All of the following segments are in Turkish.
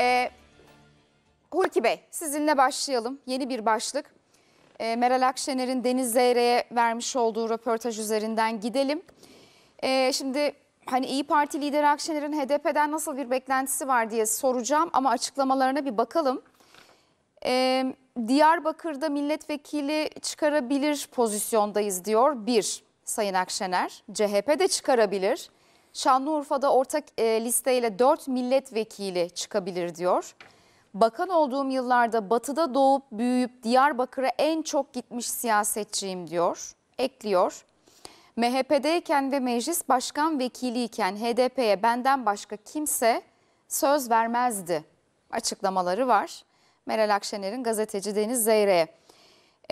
Ee, Hulki Bey sizinle başlayalım. Yeni bir başlık. Ee, Meral Akşener'in Deniz Zeyre'ye vermiş olduğu röportaj üzerinden gidelim. Ee, şimdi hani İyi Parti lideri Akşener'in HDP'den nasıl bir beklentisi var diye soracağım ama açıklamalarına bir bakalım. Ee, Diyarbakır'da milletvekili çıkarabilir pozisyondayız diyor bir Sayın Akşener. CHP'de de çıkarabilir. Şanlıurfa'da ortak e, listeyle 4 milletvekili çıkabilir diyor. Bakan olduğum yıllarda batıda doğup büyüyüp Diyarbakır'a en çok gitmiş siyasetçiyim diyor. Ekliyor. MHP'deyken ve meclis başkan vekiliyken HDP'ye benden başka kimse söz vermezdi açıklamaları var. Meral Akşener'in gazeteci Deniz Zeyre'ye.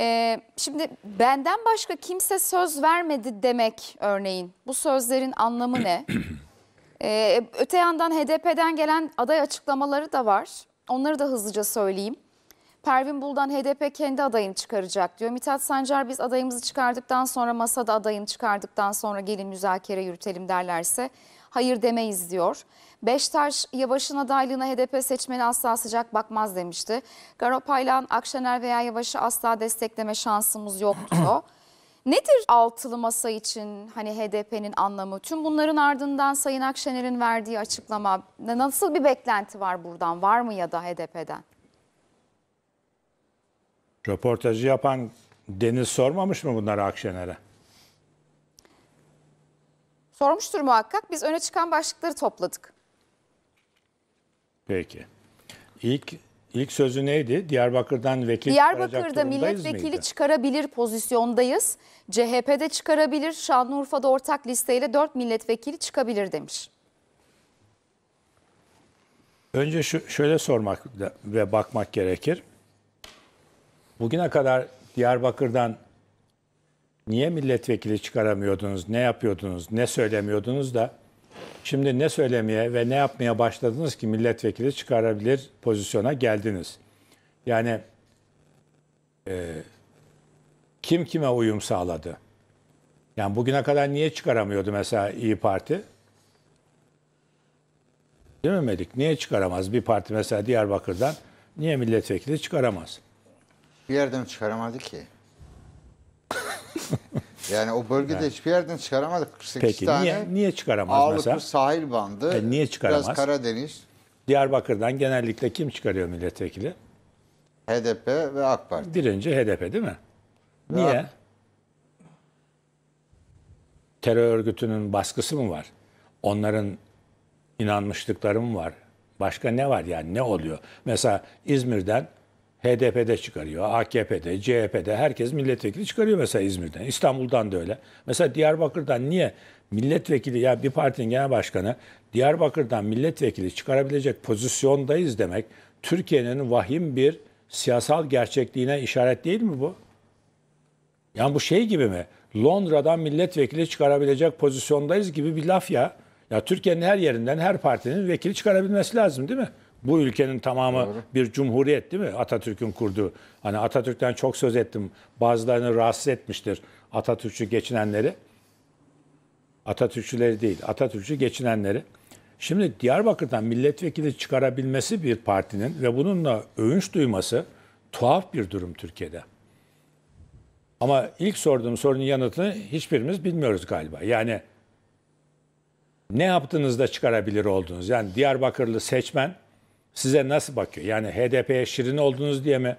Ee, şimdi benden başka kimse söz vermedi demek örneğin. Bu sözlerin anlamı ne? Ee, öte yandan HDP'den gelen aday açıklamaları da var. Onları da hızlıca söyleyeyim. Pervin Buldan HDP kendi adayını çıkaracak diyor. Mithat Sancar biz adayımızı çıkardıktan sonra masada adayını çıkardıktan sonra gelin müzakere yürütelim derlerse hayır demeyiz diyor. Beştaş Yavaş'ın adaylığına HDP seçmeni asla sıcak bakmaz demişti. Garopaylan Akşener veya Yavaş'ı asla destekleme şansımız yok diyor. Nedir altılı masa için hani HDP'nin anlamı? Tüm bunların ardından Sayın Akşener'in verdiği açıklama nasıl bir beklenti var buradan? Var mı ya da HDP'den? Röportajı yapan Deniz sormamış mı bunları Akşener'e? Sormuştur muhakkak. Biz öne çıkan başlıkları topladık. Peki. İlk ilk sözü neydi? Diyarbakır'dan vekil Diyarbakır'da milletvekili miydi? çıkarabilir pozisyondayız. CHP'de çıkarabilir. Şanlıurfa'da ortak listeyle 4 milletvekili çıkabilir demiş. Önce şu, şöyle sormak ve bakmak gerekir. Bugüne kadar Diyarbakır'dan niye milletvekili çıkaramıyordunuz, ne yapıyordunuz, ne söylemiyordunuz da Şimdi ne söylemeye ve ne yapmaya başladınız ki milletvekili çıkarabilir pozisyona geldiniz. Yani e, kim kime uyum sağladı? Yani bugüne kadar niye çıkaramıyordu mesela İyi Parti? Değil mi Melik? Niye çıkaramaz? Bir parti mesela Diyarbakır'dan niye milletvekili çıkaramaz? Bir yerden çıkaramadı ki. Yani o bölgede evet. hiçbir yerden çıkaramadık. 48 Peki, tane niye, niye çıkaramaz ağırlıklı mesela? sahil bandı. E, niye çıkaramaz? Biraz Karadeniz. Diyarbakır'dan genellikle kim çıkarıyor milletvekili? HDP ve AK Parti. Birinci HDP değil mi? Ve niye? AK... Terör örgütünün baskısı mı var? Onların inanmışlıkları mı var? Başka ne var yani? Ne oluyor? Mesela İzmir'den HDP'de çıkarıyor, AKP'de, CHP'de herkes milletvekili çıkarıyor mesela İzmir'den. İstanbul'dan da öyle. Mesela Diyarbakır'dan niye milletvekili ya bir partinin genel başkanı Diyarbakır'dan milletvekili çıkarabilecek pozisyondayız demek Türkiye'nin vahim bir siyasal gerçekliğine işaret değil mi bu? Yani bu şey gibi mi? Londra'dan milletvekili çıkarabilecek pozisyondayız gibi bir laf ya. Ya Türkiye'nin her yerinden her partinin vekili çıkarabilmesi lazım değil mi? Bu ülkenin tamamı Doğru. bir cumhuriyet değil mi? Atatürk'ün kurduğu. Hani Atatürk'ten çok söz ettim. Bazılarını rahatsız etmiştir Atatürkçü geçinenleri. Atatürkçüleri değil, Atatürkçü geçinenleri. Şimdi Diyarbakır'dan milletvekili çıkarabilmesi bir partinin ve bununla övünç duyması tuhaf bir durum Türkiye'de. Ama ilk sorduğum sorunun yanıtını hiçbirimiz bilmiyoruz galiba. Yani ne yaptığınızda çıkarabilir oldunuz? Yani Diyarbakırlı seçmen size nasıl bakıyor? Yani HDP'ye şirin oldunuz diye mi?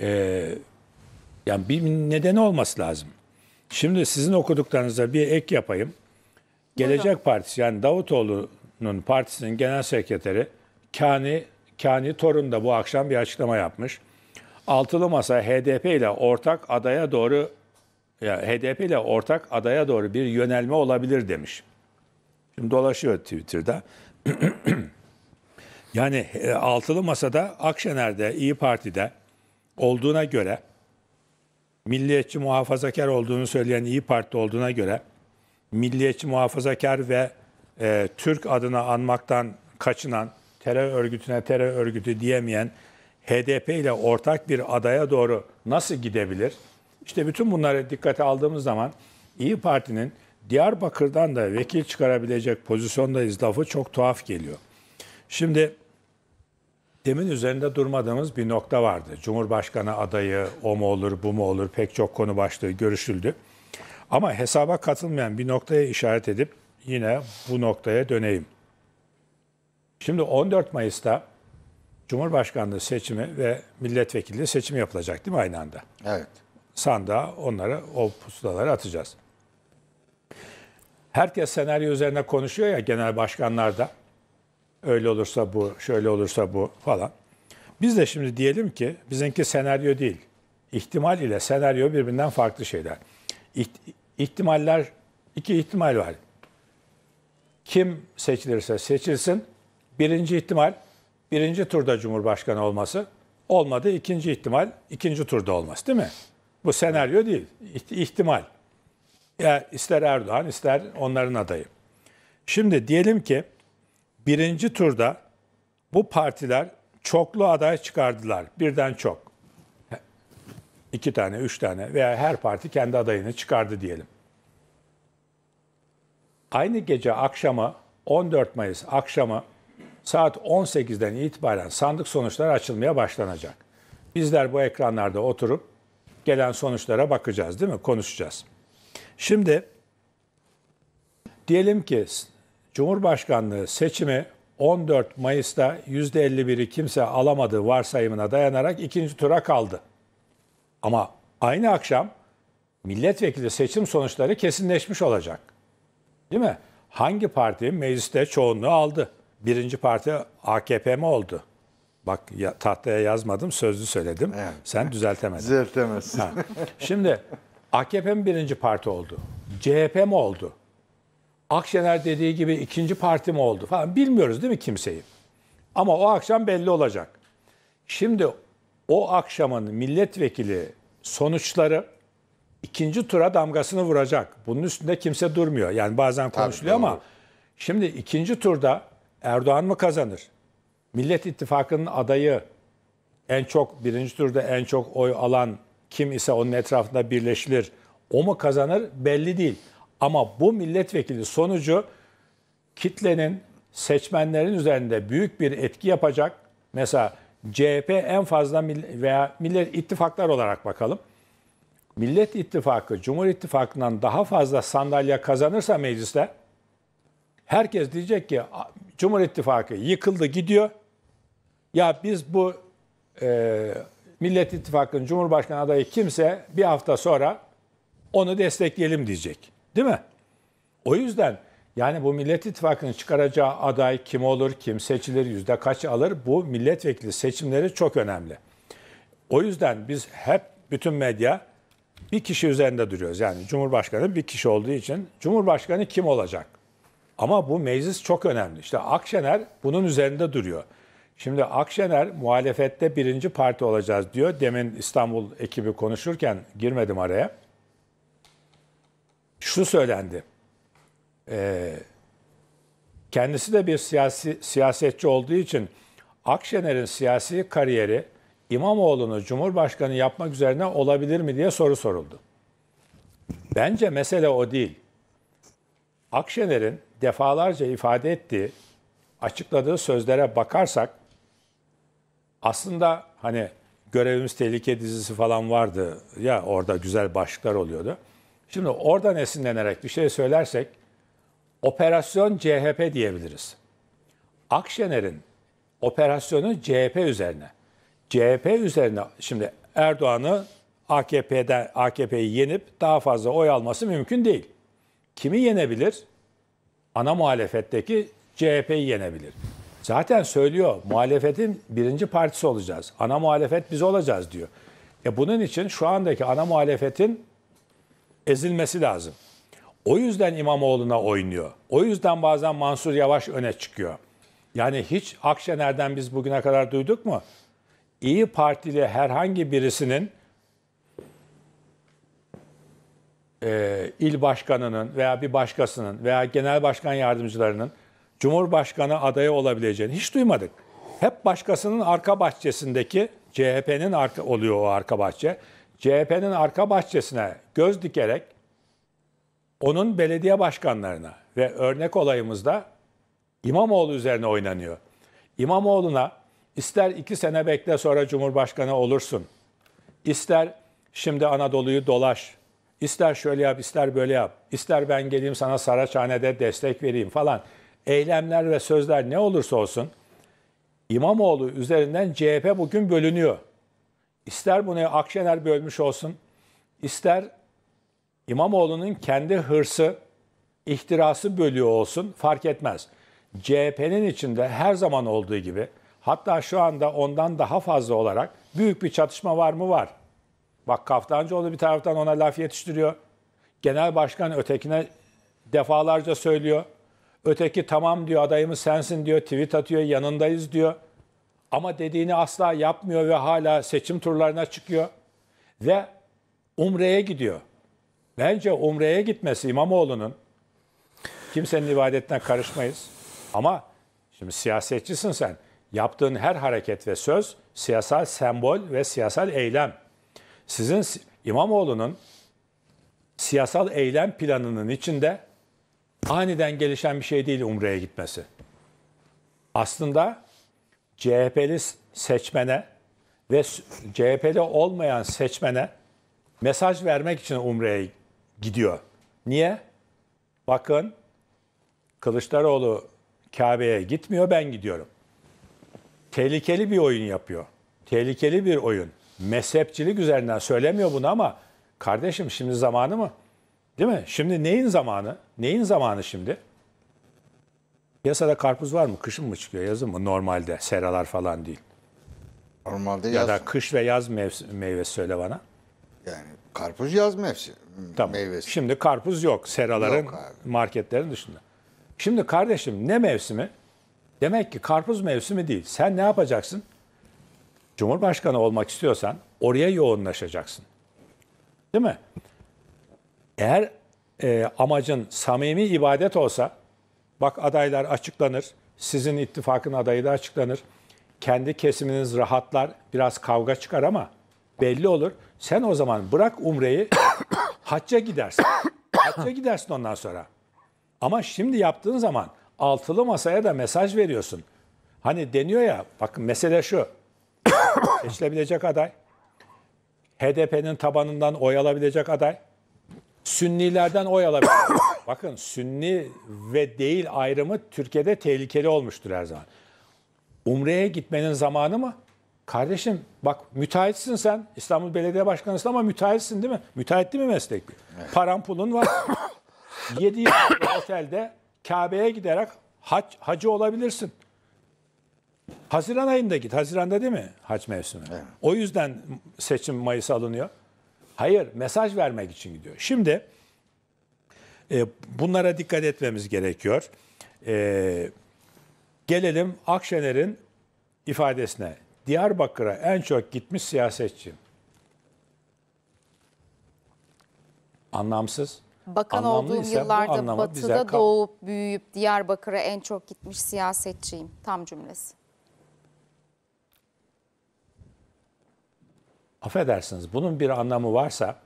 Ee, yani bir nedeni olması lazım. Şimdi sizin okuduklarınıza bir ek yapayım. Gelecek Buyurun. Partisi yani Davutoğlu'nun partisinin genel sekreteri Kani Kani Torun da bu akşam bir açıklama yapmış. Altılı Masa HDP ile ortak adaya doğru ya HDP ile ortak adaya doğru bir yönelme olabilir demiş. Şimdi dolaşıyor Twitter'da. Yani e, altılı masada Akşener'de, İyi Parti'de olduğuna göre milliyetçi muhafazakar olduğunu söyleyen İyi Parti olduğuna göre milliyetçi muhafazakar ve e, Türk adına anmaktan kaçınan terör örgütüne terör örgütü diyemeyen HDP ile ortak bir adaya doğru nasıl gidebilir? İşte bütün bunları dikkate aldığımız zaman İyi Parti'nin Diyarbakır'dan da vekil çıkarabilecek pozisyondayız lafı çok tuhaf geliyor. Şimdi demin üzerinde durmadığımız bir nokta vardı. Cumhurbaşkanı adayı o mu olur bu mu olur pek çok konu başlığı görüşüldü. Ama hesaba katılmayan bir noktaya işaret edip yine bu noktaya döneyim. Şimdi 14 Mayıs'ta Cumhurbaşkanlığı seçimi ve milletvekili seçimi yapılacak değil mi aynı anda? Evet. Sandığa onlara o pusulaları atacağız. Herkes senaryo üzerine konuşuyor ya genel başkanlarda. Öyle olursa bu, şöyle olursa bu falan. Biz de şimdi diyelim ki bizimki senaryo değil. İhtimal ile senaryo birbirinden farklı şeyler. İhtimaller, iki ihtimal var. Kim seçilirse seçilsin. Birinci ihtimal, birinci turda Cumhurbaşkanı olması. Olmadı ikinci ihtimal, ikinci turda olması değil mi? Bu senaryo değil, ihtimal. Ya ister Erdoğan, ister onların adayı. Şimdi diyelim ki birinci turda bu partiler çoklu aday çıkardılar. Birden çok. iki tane, üç tane veya her parti kendi adayını çıkardı diyelim. Aynı gece akşamı 14 Mayıs akşamı saat 18'den itibaren sandık sonuçları açılmaya başlanacak. Bizler bu ekranlarda oturup gelen sonuçlara bakacağız değil mi? Konuşacağız. Şimdi diyelim ki Cumhurbaşkanlığı seçimi 14 Mayıs'ta %51'i kimse alamadığı varsayımına dayanarak ikinci tura kaldı. Ama aynı akşam milletvekili seçim sonuçları kesinleşmiş olacak. Değil mi? Hangi parti mecliste çoğunluğu aldı? Birinci parti AKP mi oldu? Bak ya, tahtaya yazmadım, sözlü söyledim. Evet. Sen düzeltemedin. Düzeltemezsin. Şimdi AKP mi birinci parti oldu? CHP mi oldu? Akşener dediği gibi ikinci parti mi oldu falan bilmiyoruz değil mi kimseyi. Ama o akşam belli olacak. Şimdi o akşamın milletvekili sonuçları ikinci tura damgasını vuracak. Bunun üstünde kimse durmuyor. Yani bazen konuşuluyor Tabii, ama doğru. şimdi ikinci turda Erdoğan mı kazanır? Millet İttifakı'nın adayı en çok birinci turda en çok oy alan kim ise onun etrafında birleşilir. O mu kazanır belli değil. Ama bu milletvekili sonucu kitlenin, seçmenlerin üzerinde büyük bir etki yapacak. Mesela CHP en fazla veya Millet ittifaklar olarak bakalım. Millet İttifakı, Cumhur İttifakı'ndan daha fazla sandalye kazanırsa mecliste herkes diyecek ki Cumhur İttifakı yıkıldı gidiyor. Ya biz bu e, Millet İttifakı'nın Cumhurbaşkanı adayı kimse bir hafta sonra onu destekleyelim diyecek. Değil mi? O yüzden yani bu Millet İttifakı'nın çıkaracağı aday kim olur, kim seçilir, yüzde kaç alır bu milletvekili seçimleri çok önemli. O yüzden biz hep bütün medya bir kişi üzerinde duruyoruz. Yani Cumhurbaşkanı bir kişi olduğu için Cumhurbaşkanı kim olacak? Ama bu meclis çok önemli. İşte Akşener bunun üzerinde duruyor. Şimdi Akşener muhalefette birinci parti olacağız diyor. Demin İstanbul ekibi konuşurken girmedim araya şu söylendi. E, kendisi de bir siyasi siyasetçi olduğu için Akşener'in siyasi kariyeri İmamoğlu'nu Cumhurbaşkanı yapmak üzerine olabilir mi diye soru soruldu. Bence mesele o değil. Akşener'in defalarca ifade ettiği, açıkladığı sözlere bakarsak aslında hani görevimiz tehlike dizisi falan vardı ya orada güzel başlıklar oluyordu. Şimdi oradan esinlenerek bir şey söylersek operasyon CHP diyebiliriz. Akşener'in operasyonu CHP üzerine. CHP üzerine şimdi Erdoğan'ı AKP'den AKP'yi yenip daha fazla oy alması mümkün değil. Kimi yenebilir? Ana muhalefetteki CHP'yi yenebilir. Zaten söylüyor muhalefetin birinci partisi olacağız. Ana muhalefet biz olacağız diyor. E bunun için şu andaki ana muhalefetin ezilmesi lazım. O yüzden İmamoğlu'na oynuyor. O yüzden bazen Mansur Yavaş öne çıkıyor. Yani hiç Akşener'den biz bugüne kadar duyduk mu? İyi Partili herhangi birisinin e, il başkanının veya bir başkasının veya genel başkan yardımcılarının Cumhurbaşkanı adayı olabileceğini hiç duymadık. Hep başkasının arka bahçesindeki CHP'nin arka oluyor o arka bahçe. CHP'nin arka bahçesine göz dikerek onun belediye başkanlarına ve örnek olayımızda İmamoğlu üzerine oynanıyor. İmamoğlu'na ister iki sene bekle sonra Cumhurbaşkanı olursun, ister şimdi Anadolu'yu dolaş, ister şöyle yap, ister böyle yap, ister ben geleyim sana Saraçhane'de destek vereyim falan. Eylemler ve sözler ne olursa olsun İmamoğlu üzerinden CHP bugün bölünüyor ister bunu Akşener bölmüş olsun, ister İmamoğlu'nun kendi hırsı, ihtirası bölüyor olsun fark etmez. CHP'nin içinde her zaman olduğu gibi hatta şu anda ondan daha fazla olarak büyük bir çatışma var mı var. Bak Kaftancıoğlu bir taraftan ona laf yetiştiriyor. Genel başkan ötekine defalarca söylüyor. Öteki tamam diyor adayımız sensin diyor tweet atıyor yanındayız diyor. Ama dediğini asla yapmıyor ve hala seçim turlarına çıkıyor ve Umre'ye gidiyor. Bence Umre'ye gitmesi İmamoğlu'nun kimsenin ibadetine karışmayız. Ama şimdi siyasetçisin sen. Yaptığın her hareket ve söz siyasal sembol ve siyasal eylem. Sizin İmamoğlu'nun siyasal eylem planının içinde aniden gelişen bir şey değil Umre'ye gitmesi. Aslında CHP'li seçmene ve CHP'li olmayan seçmene mesaj vermek için Umre'ye gidiyor. Niye? Bakın Kılıçdaroğlu Kabe'ye gitmiyor ben gidiyorum. Tehlikeli bir oyun yapıyor. Tehlikeli bir oyun. Mezhepçilik üzerinden söylemiyor bunu ama kardeşim şimdi zamanı mı? Değil mi? Şimdi neyin zamanı? Neyin zamanı şimdi? Piyasada karpuz var mı? Kışın mı çıkıyor, yazın mı? Normalde seralar falan değil. Normalde yaz. ya da kış ve yaz mevs- meyvesi söyle bana. Yani karpuz yaz mevsimi. Tamam. Meyvesi. Şimdi karpuz yok seraların, Yok marketlerin dışında. Şimdi kardeşim ne mevsimi? Demek ki karpuz mevsimi değil. Sen ne yapacaksın? Cumhurbaşkanı olmak istiyorsan oraya yoğunlaşacaksın. Değil mi? Eğer e, amacın samimi ibadet olsa Bak adaylar açıklanır. Sizin ittifakın adayı da açıklanır. Kendi kesiminiz rahatlar. Biraz kavga çıkar ama belli olur. Sen o zaman bırak umreyi hacca gidersin. Hacca gidersin ondan sonra. Ama şimdi yaptığın zaman altılı masaya da mesaj veriyorsun. Hani deniyor ya bakın mesele şu. Seçilebilecek aday. HDP'nin tabanından oy alabilecek aday. Sünnilerden oy alabilecek Bakın sünni ve değil ayrımı Türkiye'de tehlikeli olmuştur her zaman. Umre'ye gitmenin zamanı mı? Kardeşim bak müteahhitsin sen. İstanbul Belediye Başkanısın ama müteahhitsin değil mi? Müteahhit değil mi meslek? Evet. Paran pulun var. 7 yıl otelde Kabe'ye giderek hac, hacı olabilirsin. Haziran ayında git. Haziranda değil mi hac mevsimi? Evet. O yüzden seçim Mayıs alınıyor. Hayır mesaj vermek için gidiyor. Şimdi e, bunlara dikkat etmemiz gerekiyor. E, gelelim Akşener'in ifadesine. Diyarbakır'a en çok gitmiş siyasetçi. Anlamsız. Bakan Anlamlı olduğum yıllarda batıda doğup büyüyüp Diyarbakır'a en çok gitmiş siyasetçiyim. Tam cümlesi. Affedersiniz bunun bir anlamı varsa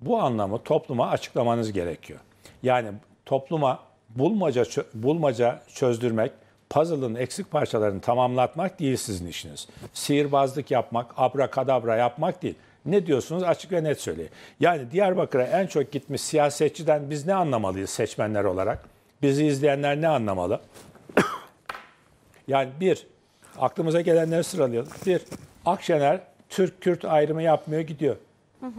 bu anlamı topluma açıklamanız gerekiyor. Yani topluma bulmaca bulmaca çözdürmek, puzzle'ın eksik parçalarını tamamlatmak değil sizin işiniz. Sihirbazlık yapmak, abrakadabra yapmak değil. Ne diyorsunuz açık ve net söyleyin. Yani Diyarbakır'a en çok gitmiş siyasetçiden biz ne anlamalıyız seçmenler olarak? Bizi izleyenler ne anlamalı? yani bir, aklımıza gelenleri sıralayalım. Bir, Akşener Türk-Kürt ayrımı yapmıyor gidiyor. Hı hı.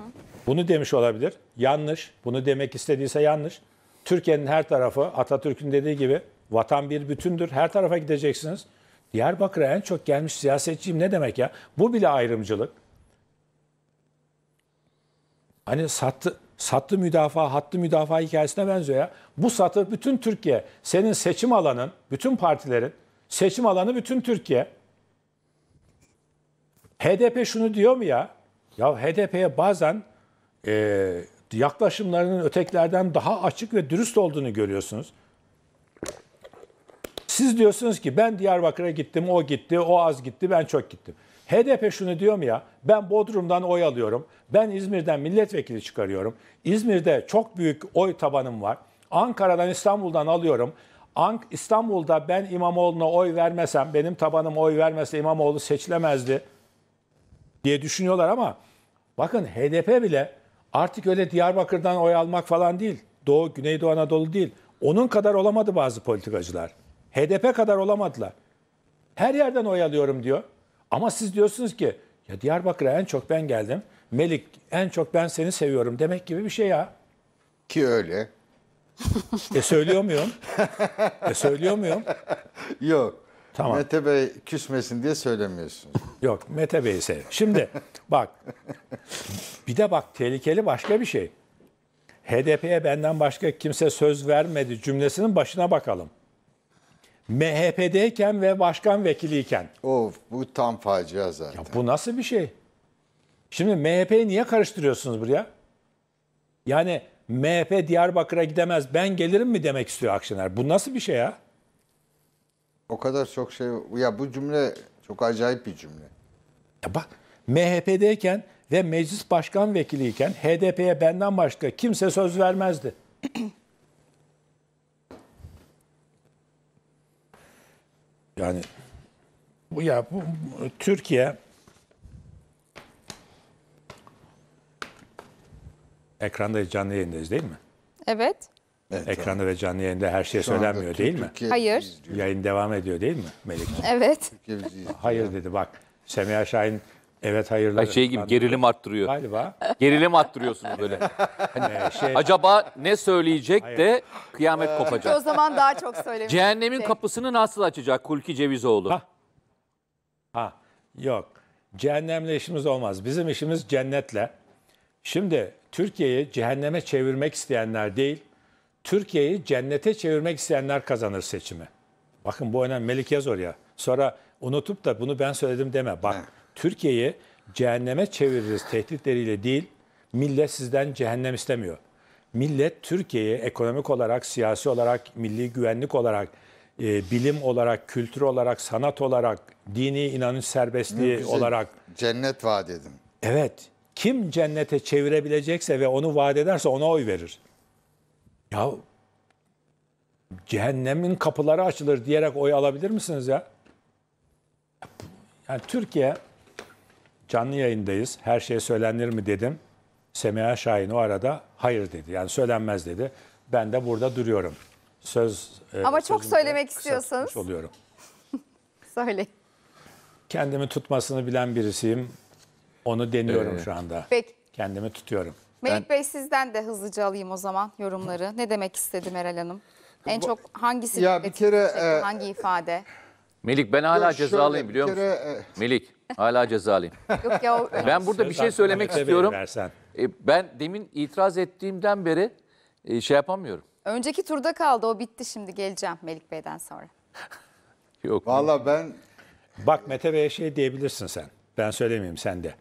Bunu demiş olabilir. Yanlış. Bunu demek istediyse yanlış. Türkiye'nin her tarafı Atatürk'ün dediği gibi vatan bir bütündür. Her tarafa gideceksiniz. Diyarbakır'a en çok gelmiş siyasetçiyim ne demek ya? Bu bile ayrımcılık. Hani sattı, sattı müdafaa, hattı müdafaa hikayesine benziyor ya. Bu satır bütün Türkiye. Senin seçim alanın, bütün partilerin, seçim alanı bütün Türkiye. HDP şunu diyor mu ya? Ya HDP'ye bazen e, yaklaşımlarının öteklerden daha açık ve dürüst olduğunu görüyorsunuz. Siz diyorsunuz ki ben Diyarbakır'a gittim, o gitti, o az gitti, ben çok gittim. HDP şunu diyor mu ya? Ben Bodrum'dan oy alıyorum. Ben İzmir'den milletvekili çıkarıyorum. İzmir'de çok büyük oy tabanım var. Ankara'dan İstanbul'dan alıyorum. Ank İstanbul'da ben İmamoğlu'na oy vermesem, benim tabanım oy vermese İmamoğlu seçilemezdi diye düşünüyorlar ama bakın HDP bile Artık öyle Diyarbakır'dan oy almak falan değil. Doğu, Güneydoğu Anadolu değil. Onun kadar olamadı bazı politikacılar. HDP kadar olamadılar. Her yerden oy alıyorum diyor. Ama siz diyorsunuz ki ya Diyarbakır'a en çok ben geldim. Melik en çok ben seni seviyorum demek gibi bir şey ya. Ki öyle. e söylüyor muyum? e söylüyor muyum? Yok. Tamam. Mete Bey küsmesin diye söylemiyorsunuz. Yok Mete Bey'i sev. Şimdi bak bir de bak tehlikeli başka bir şey. HDP'ye benden başka kimse söz vermedi cümlesinin başına bakalım. MHP'deyken ve başkan vekiliyken. Of bu tam facia zaten. Ya bu nasıl bir şey? Şimdi MHP'yi niye karıştırıyorsunuz buraya? Yani MHP Diyarbakır'a gidemez ben gelirim mi demek istiyor Akşener. Bu nasıl bir şey ya? o kadar çok şey ya bu cümle çok acayip bir cümle. Ya bak MHP'deyken ve meclis başkan vekiliyken HDP'ye benden başka kimse söz vermezdi. yani bu ya bu Türkiye ekranda canlı yayındayız değil mi? Evet. Evet, Ekranda ve canlı yayında her şey söylenmiyor değil mi? Hayır. Yayın devam ediyor değil mi Melik? Evet. Hayır dedi bak. Semiha Şahin evet hayırlar. Ay şey gibi gerilim arttırıyor. Galiba. Gerilim arttırıyorsunuz böyle. Hani ee, şey, Acaba ne söyleyecek de kıyamet kopacak. O zaman daha çok söylemiş. Cehennemin şey. kapısını nasıl açacak Kulki Cevizoğlu? Ha, Ha yok. Cehennemle işimiz olmaz. Bizim işimiz cennetle. Şimdi Türkiye'yi cehenneme çevirmek isteyenler değil, Türkiye'yi cennete çevirmek isteyenler kazanır seçimi. Bakın bu önemli. Melik yaz ya. Sonra unutup da bunu ben söyledim deme. Bak Türkiye'yi cehenneme çeviririz tehditleriyle değil. Millet sizden cehennem istemiyor. Millet Türkiye'yi ekonomik olarak, siyasi olarak, milli güvenlik olarak, e, bilim olarak, kültür olarak, sanat olarak, dini inanış serbestliği Bize olarak. Cennet vaat edin. Evet. Kim cennete çevirebilecekse ve onu vaat ederse ona oy verir. Ya cehennemin kapıları açılır diyerek oy alabilir misiniz ya? Yani Türkiye canlı yayındayız. Her şey söylenir mi dedim. Semiha Şahin o arada hayır dedi. Yani söylenmez dedi. Ben de burada duruyorum. Söz e, Ama çok söylemek istiyorsanız. oluyorum. Söyle. Kendimi tutmasını bilen birisiyim. Onu deniyorum evet. şu anda. Peki. Kendimi tutuyorum. Melik Bey sizden de hızlıca alayım o zaman yorumları. Ne demek istedi Meral Hanım? En çok hangisi? Ya bir kere e, hangi ifade? Melik ben hala cezalıyım biliyor musun? kere, e, Melik hala cezalıyım. Yok ya Ben burada bir şey söylemek istiyorum. E, ben demin itiraz ettiğimden beri e, şey yapamıyorum. önceki turda kaldı o bitti şimdi geleceğim Melik Bey'den sonra. Yok. Valla ben Bak Mete Bey'e şey diyebilirsin sen. Ben söylemeyeyim sen de.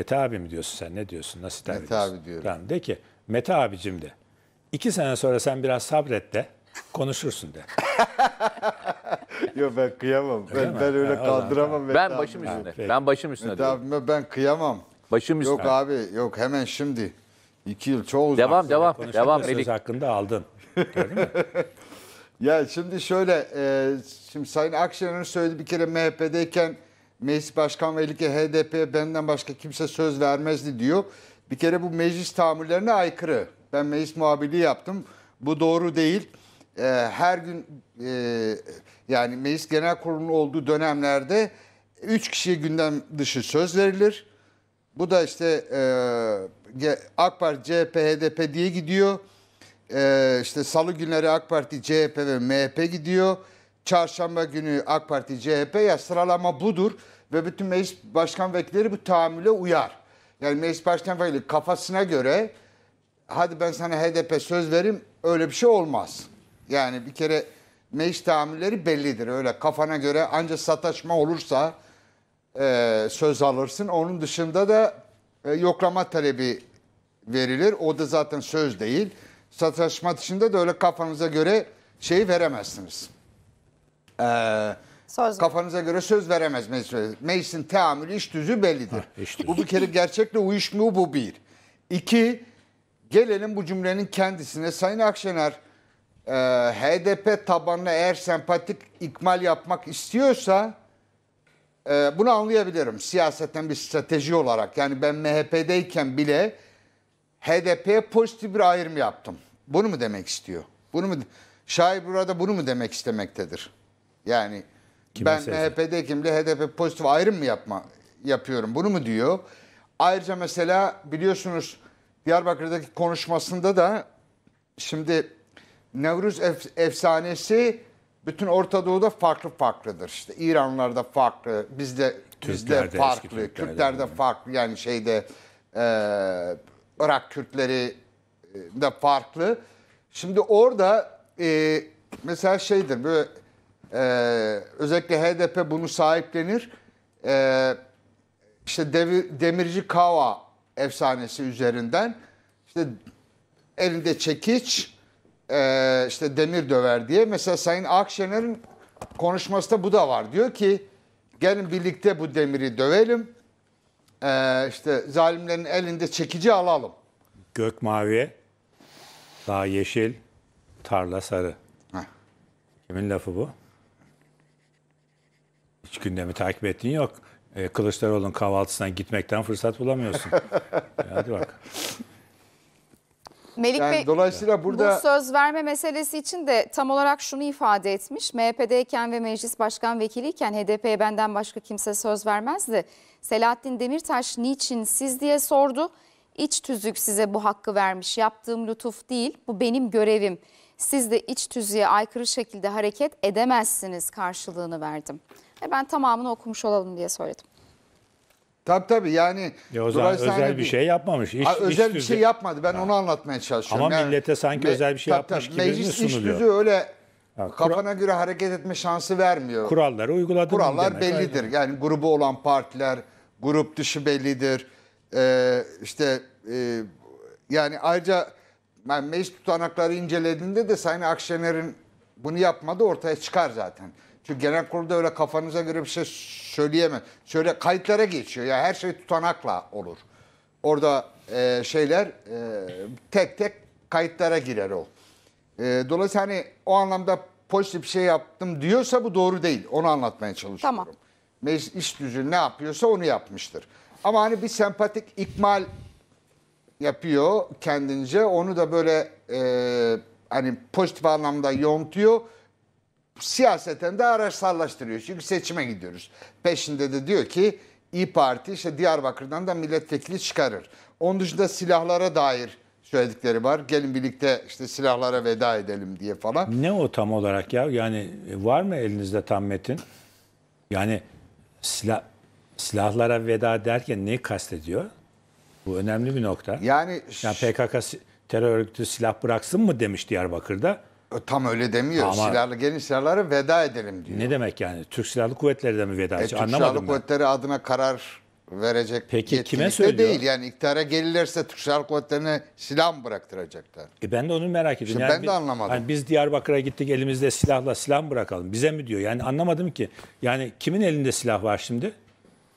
Mete abi mi diyorsun sen? Ne diyorsun? Nasıl hitap Mete ediyorsun? abi diyorum. Tamam de ki Mete abicim de. İki sene sonra sen biraz sabret de. Konuşursun de. Yok ben kıyamam. Öyle ben, ben öyle Ha, o zaman kaldıramam. Mete Ben abi. başım üstüne. Ben başım üstüne Mete abime ben kıyamam. Başım üstüne. Yok abi yok hemen şimdi. İki yıl çok uzak. Devam süre. devam devam Konuşamıyorsunuz hakkında aldın. Gördün mü? Ya şimdi şöyle, e, şimdi Sayın Akşener'in söyledi bir kere MHP'deyken Meclis Başkan Veliki HDP benden başka kimse söz vermezdi diyor. Bir kere bu meclis tahammüllerine aykırı. Ben meclis muhabirliği yaptım. Bu doğru değil. Ee, her gün e, yani meclis genel kurulunun olduğu dönemlerde 3 kişiye gündem dışı söz verilir. Bu da işte e, AK Parti, CHP, HDP diye gidiyor. E, işte salı günleri AK Parti, CHP ve MHP gidiyor. Çarşamba günü AK Parti CHP ya sıralama budur ve bütün meclis başkan vekilleri bu tahammüle uyar. Yani meclis başkan vekili kafasına göre hadi ben sana HDP söz verim öyle bir şey olmaz. Yani bir kere meclis tahammülleri bellidir. Öyle kafana göre Ancak sataşma olursa e, söz alırsın. Onun dışında da e, yoklama talebi verilir. O da zaten söz değil. Sataşma dışında da öyle kafanıza göre şeyi veremezsiniz. Ee, Söz kafanıza göre söz veremez meclis. Meclisin teamülü iş düzü bellidir. Ha, iş Bu bir kere gerçekle uyuşmuyor bu bir. İki, gelelim bu cümlenin kendisine. Sayın Akşener e, HDP tabanına eğer sempatik ikmal yapmak istiyorsa e, bunu anlayabilirim. Siyasetten bir strateji olarak. Yani ben MHP'deyken bile HDP'ye pozitif bir ayrım yaptım. Bunu mu demek istiyor? Bunu mu Şair burada bunu mu demek istemektedir? Yani Kimi ben sevdi? MHP'dekimle HDP pozitif ayrım mı yapma yapıyorum bunu mu diyor. Ayrıca mesela biliyorsunuz Diyarbakır'daki konuşmasında da şimdi Nevruz ef- efsanesi bütün Orta Doğu'da farklı farklıdır. İşte İranlarda farklı, bizde Türklerde, bizde farklı, Kürtlerde yani. farklı yani şeyde e, Irak Kürtleri e, de farklı. Şimdi orada e, mesela şeydir böyle ee, özellikle HDP bunu sahiplenir. Ee, işte Dev Demirci Kava efsanesi üzerinden işte elinde çekiç e, işte demir döver diye. Mesela Sayın Akşener'in konuşmasında bu da var. Diyor ki gelin birlikte bu demiri dövelim. Ee, işte zalimlerin elinde çekici alalım. Gök mavi, daha yeşil, tarla sarı. Heh. Kimin lafı bu? Hiç gündemi takip ettiğin yok. E, Kılıçdaroğlu'nun kahvaltısına gitmekten fırsat bulamıyorsun. E, hadi bak. Melik yani Bey dolayısıyla burada bu söz verme meselesi için de tam olarak şunu ifade etmiş. MHP'deyken ve meclis başkan vekiliyken HDP'ye benden başka kimse söz vermezdi. Selahattin Demirtaş niçin siz diye sordu. İç tüzük size bu hakkı vermiş. Yaptığım lütuf değil. Bu benim görevim. Siz de iç tüzüğe aykırı şekilde hareket edemezsiniz karşılığını verdim. E ben tamamını okumuş olalım diye söyledim. Tabii tabii yani. Ya e, o zaman özel hani bir, şey yapmamış. İş, özel iş bir şey yapmadı. Ben ha. onu anlatmaya çalışıyorum. Ama yani, millete sanki me, özel bir şey tabii, yapmış tabii, gibi meclis sunuluyor. Meclis öyle ha, kafana göre hareket etme şansı vermiyor. Kuralları uyguladı. Kurallar demek, bellidir. Aynen. Yani grubu olan partiler, grup dışı bellidir. Ee, işte e, yani ayrıca yani meclis tutanakları incelediğinde de Sayın Akşener'in bunu yapmadı ortaya çıkar zaten. Çünkü genel kurulda öyle kafanıza göre bir şey söyleyemem. Şöyle kayıtlara geçiyor. Ya yani her şey tutanakla olur. Orada e, şeyler e, tek tek kayıtlara girer o. E, dolayısıyla hani o anlamda pozitif bir şey yaptım diyorsa bu doğru değil. Onu anlatmaya çalışıyorum. Tamam. Meclis iş düzü ne yapıyorsa onu yapmıştır. Ama hani bir sempatik ikmal yapıyor kendince. Onu da böyle e, hani pozitif anlamda yontuyor siyaseten de araçsallaştırıyor. Çünkü seçime gidiyoruz. Peşinde de diyor ki İyi Parti işte Diyarbakır'dan da milletvekili çıkarır. Onun dışında silahlara dair söyledikleri var. Gelin birlikte işte silahlara veda edelim diye falan. Ne o tam olarak ya? Yani var mı elinizde tam metin? Yani silah silahlara veda derken neyi kastediyor? Bu önemli bir nokta. Yani, yani PKK terör örgütü silah bıraksın mı demiş Diyarbakır'da. Tam öyle demiyor. Ama Silahlı geniş silahlara veda edelim diyor. Ne demek yani? Türk Silahlı Kuvvetleri de mi veda e, edecek? E, Türk Anlamadım Silahlı ben. Kuvvetleri adına karar verecek Peki kime söylüyor? değil. Yani iktidara gelirlerse Türk Silahlı Kuvvetleri'ne silah mı bıraktıracaklar? E ben de onu merak ediyorum. Şimdi yani ben de anlamadım. Hani biz Diyarbakır'a gittik elimizde silahla silah mı bırakalım? Bize mi diyor? Yani anlamadım ki. Yani kimin elinde silah var şimdi?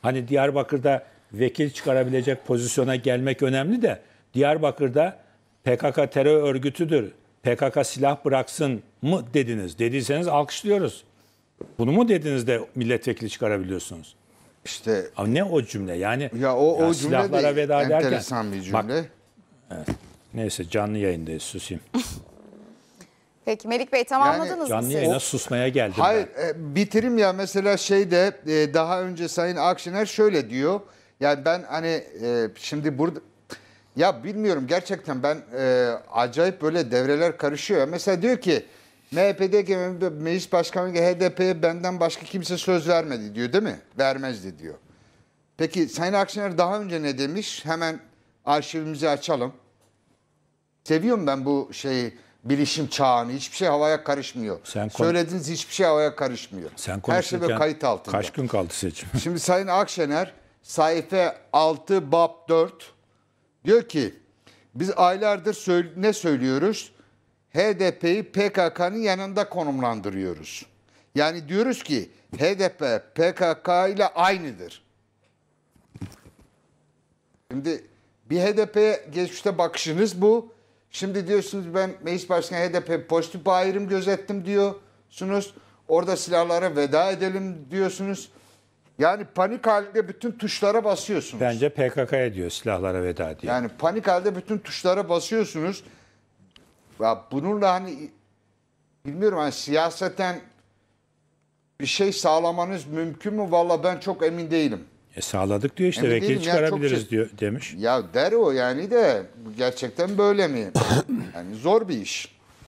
Hani Diyarbakır'da vekil çıkarabilecek pozisyona gelmek önemli de Diyarbakır'da PKK terör örgütüdür PKK silah bıraksın mı dediniz? Dediyseniz alkışlıyoruz. Bunu mu dediniz de milletvekili çıkarabiliyorsunuz? İşte abi ne o cümle yani ya o, ya o silahlara cümle veda enteresan derken. Enteresan bir cümle. Bak, evet. Neyse canlı yayındayız susayım. Peki Melik Bey tamamladınız yani, mı Canlı siz? yayına susmaya geldim Hayır E, bitirim ya mesela şeyde e, daha önce Sayın Akşener şöyle diyor. Yani ben hani e, şimdi burada ya bilmiyorum gerçekten ben e, acayip böyle devreler karışıyor. Mesela diyor ki MHP'deki meclis başkanı HDP'ye benden başka kimse söz vermedi diyor değil mi? Vermezdi diyor. Peki Sayın Akşener daha önce ne demiş? Hemen arşivimizi açalım. Seviyorum ben bu şeyi bilişim çağını. Hiçbir şey havaya karışmıyor. Sen Söylediğiniz hiçbir şey havaya karışmıyor. Sen Her şey böyle kayıt altında. Kaç gün kaldı seçim? Şimdi Sayın Akşener sayfa 6 bab 4 Diyor ki biz aylardır ne söylüyoruz? HDP'yi PKK'nın yanında konumlandırıyoruz. Yani diyoruz ki HDP PKK ile aynıdır. Şimdi bir HDP'ye geçmişte bakışınız bu. Şimdi diyorsunuz ben meclis başkanı HDP pozitif bir ayrım gözettim diyorsunuz. Orada silahlara veda edelim diyorsunuz. Yani panik halde bütün tuşlara basıyorsunuz. Bence PKK'ya diyor silahlara veda diye. Yani panik halde bütün tuşlara basıyorsunuz. Ya bununla hani bilmiyorum hani siyaseten bir şey sağlamanız mümkün mü? Valla ben çok emin değilim. E sağladık diyor işte Emin vekil değilim ya, çok çıkarabiliriz şey- diyor demiş. Ya der o yani de gerçekten böyle mi? yani zor bir iş.